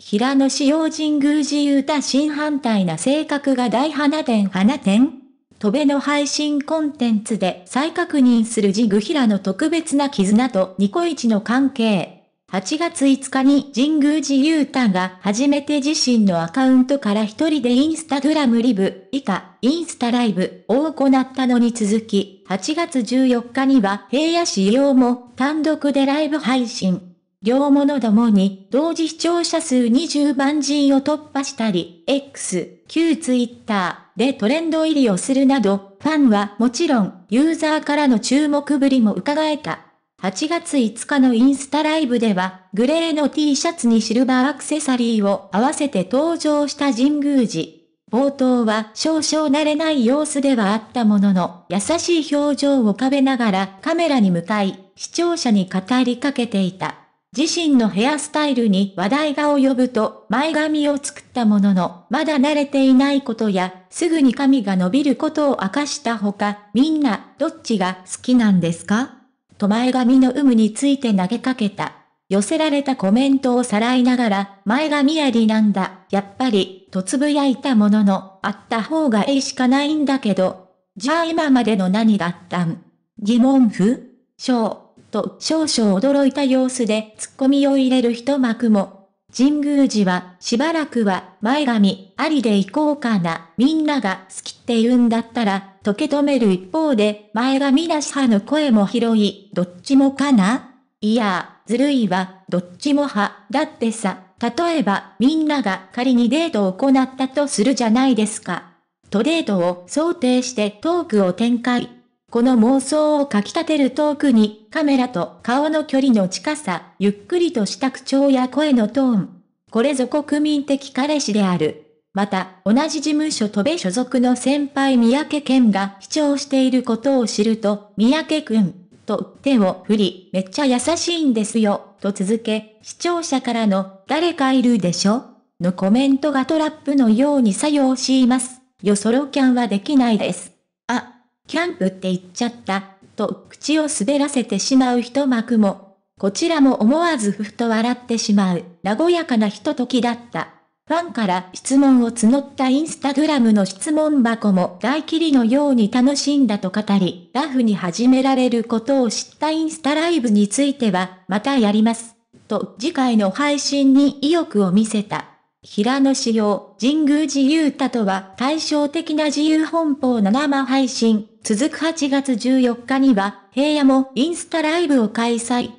平野紫耀神宮寺由多真反対な性格が大花店花店戸辺の配信コンテンツで再確認するジグ平野特別な絆とニコイチの関係。8月5日に神宮寺勇太が初めて自身のアカウントから一人でインスタグラムリブ以下インスタライブを行ったのに続き8月14日には平野市用も単独でライブ配信。両者どもに同時視聴者数20万人を突破したり、X、旧 Twitter でトレンド入りをするなど、ファンはもちろんユーザーからの注目ぶりも伺えた。8月5日のインスタライブでは、グレーの T シャツにシルバーアクセサリーを合わせて登場した神宮寺。冒頭は少々慣れない様子ではあったものの、優しい表情を浮かべながらカメラに向かい、視聴者に語りかけていた。自身のヘアスタイルに話題が及ぶと前髪を作ったものの、まだ慣れていないことや、すぐに髪が伸びることを明かしたほか、みんな、どっちが好きなんですかと前髪の有無について投げかけた。寄せられたコメントをさらいながら、前髪ありなんだ、やっぱり、とつぶやいたものの、あった方がいいしかないんだけど。じゃあ今までの何だったん疑問符章。と少々驚いた様子で突っ込みを入れる一幕も。神宮寺はしばらくは前髪ありで行こうかな。みんなが好きって言うんだったら、溶け止める一方で前髪なし派の声も拾い、どっちもかないやずるいわ、どっちも派。だってさ、例えばみんなが仮にデートを行ったとするじゃないですか。とデートを想定してトークを展開。この妄想をかき立てるトークに、カメラと顔の距離の近さ、ゆっくりとした口調や声のトーン。これぞ国民的彼氏である。また、同じ事務所戸部所属の先輩三宅健が主張していることを知ると、三宅くん、と手を振り、めっちゃ優しいんですよ、と続け、視聴者からの、誰かいるでしょのコメントがトラップのように作用します。よそろキャンはできないです。キャンプって言っちゃった、と口を滑らせてしまう一幕も。こちらも思わずふふと笑ってしまう、和やかなひとときだった。ファンから質問を募ったインスタグラムの質問箱も大切りのように楽しんだと語り、ラフに始められることを知ったインスタライブについては、またやります。と次回の配信に意欲を見せた。平野紫耀、神宮寺勇太とは対照的な自由奔放な生配信。続く8月14日には、平野もインスタライブを開催。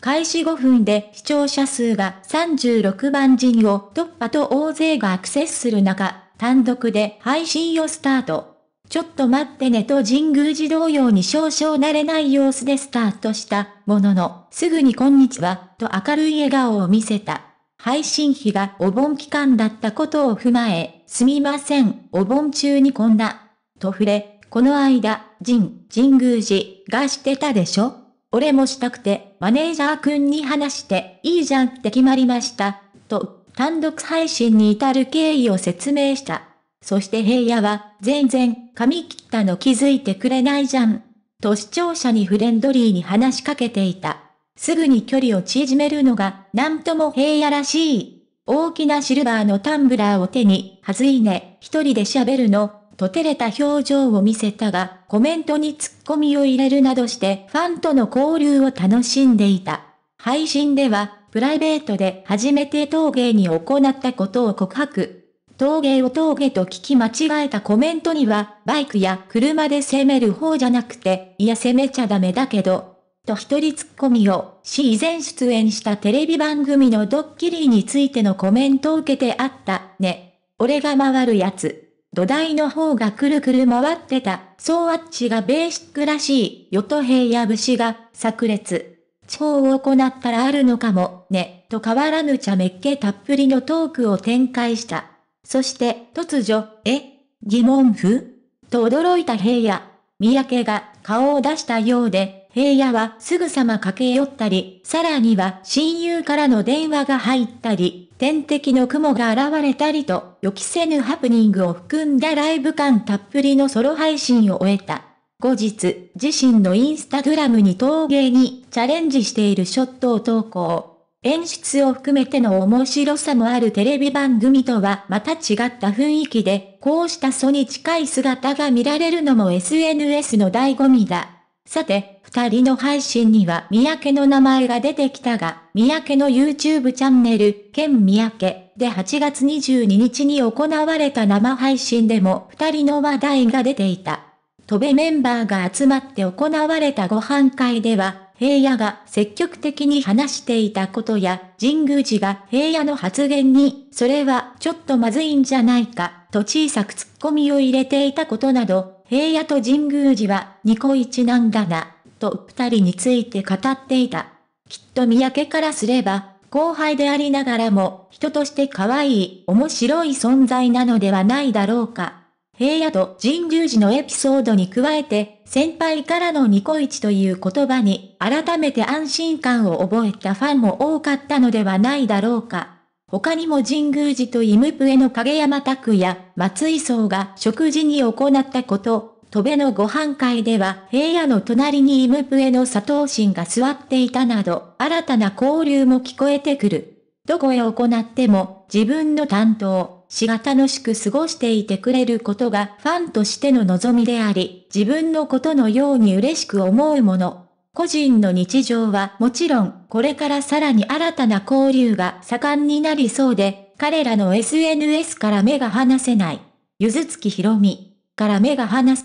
開始5分で視聴者数が36万人を突破と大勢がアクセスする中、単独で配信をスタート。ちょっと待ってねと神宮寺同様に少々慣れない様子でスタートしたものの、すぐにこんにちは、と明るい笑顔を見せた。配信日がお盆期間だったことを踏まえ、すみません、お盆中にこんな、と触れ、この間、ジン、神宮寺がしてたでしょ俺もしたくて、マネージャーくんに話して、いいじゃんって決まりました。と、単独配信に至る経緯を説明した。そして平野は、全然、髪切ったの気づいてくれないじゃん。と視聴者にフレンドリーに話しかけていた。すぐに距離を縮めるのが、なんとも平野らしい。大きなシルバーのタンブラーを手に、はずいね、一人で喋るの、と照れた表情を見せたが、コメントにツッコミを入れるなどしてファンとの交流を楽しんでいた。配信では、プライベートで初めて陶芸に行ったことを告白。陶芸を陶芸と聞き間違えたコメントには、バイクや車で攻める方じゃなくて、いや攻めちゃダメだけど、と一人ツッコミを、し以前出演したテレビ番組のドッキリについてのコメントを受けてあった、ね。俺が回るやつ。土台の方がくるくる回ってた、そうあっちがベーシックらしい、与と平や節が、炸裂。地方を行ったらあるのかも、ね、と変わらぬちゃめっ気たっぷりのトークを展開した。そして、突如、え疑問符と驚いた平野。三宅が顔を出したようで、平野はすぐさま駆け寄ったり、さらには親友からの電話が入ったり、天敵の雲が現れたりと、予期せぬハプニングを含んだライブ感たっぷりのソロ配信を終えた。後日、自身のインスタグラムに陶芸にチャレンジしているショットを投稿。演出を含めての面白さもあるテレビ番組とはまた違った雰囲気で、こうした素に近い姿が見られるのも SNS の醍醐味だ。さて、二人の配信には三宅の名前が出てきたが、三宅の YouTube チャンネル、兼三宅で8月22日に行われた生配信でも二人の話題が出ていた。飛べメンバーが集まって行われたご飯会では、平野が積極的に話していたことや、神宮寺が平野の発言に、それはちょっとまずいんじゃないか、と小さく突っ込みを入れていたことなど、平野と神宮寺はニコイチなんだな、と二人について語っていた。きっと三宅からすれば、後輩でありながらも、人として可愛い、面白い存在なのではないだろうか。平野と神宮寺のエピソードに加えて、先輩からのニコイチという言葉に改めて安心感を覚えたファンも多かったのではないだろうか。他にも神宮寺とイムプエの影山拓也、松井荘が食事に行ったこと、戸辺のご飯会では平野の隣にイムプエの佐藤神が座っていたなど、新たな交流も聞こえてくる。どこへ行っても自分の担当、しが楽しく過ごしていてくれることがファンとしての望みであり、自分のことのように嬉しく思うもの。個人の日常はもちろん、これからさらに新たな交流が盛んになりそうで、彼らの SNS から目が離せない。ゆずつきひろみから目が離せ